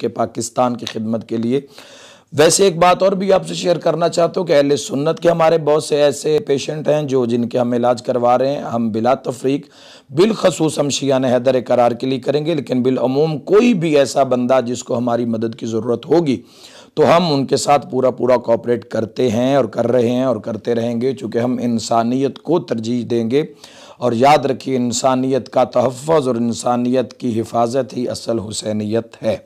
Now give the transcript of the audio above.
के पाकिस्तान की खिदमत के लिए वैसे एक बात और भी आपसे शेयर करना चाहता हूँ कि अहल सुन्नत के हमारे बहुत से ऐसे पेशेंट हैं जो जिनके हम इलाज करवा रहे हैं हम बिला तफरीक बिलखसूस हम शियान हैदर करार के लिए करेंगे लेकिन बिलूम कोई भी ऐसा बंदा जिसको हमारी मदद की ज़रूरत होगी तो हम उनके साथ पूरा पूरा कॉपरेट करते हैं और कर रहे हैं और करते रहेंगे चूँकि हम इंसानियत को तरजीह देंगे और याद रखिए इंसानियत का तहफ़ और इंसानियत की हिफाजत ही असल हुसैनीत है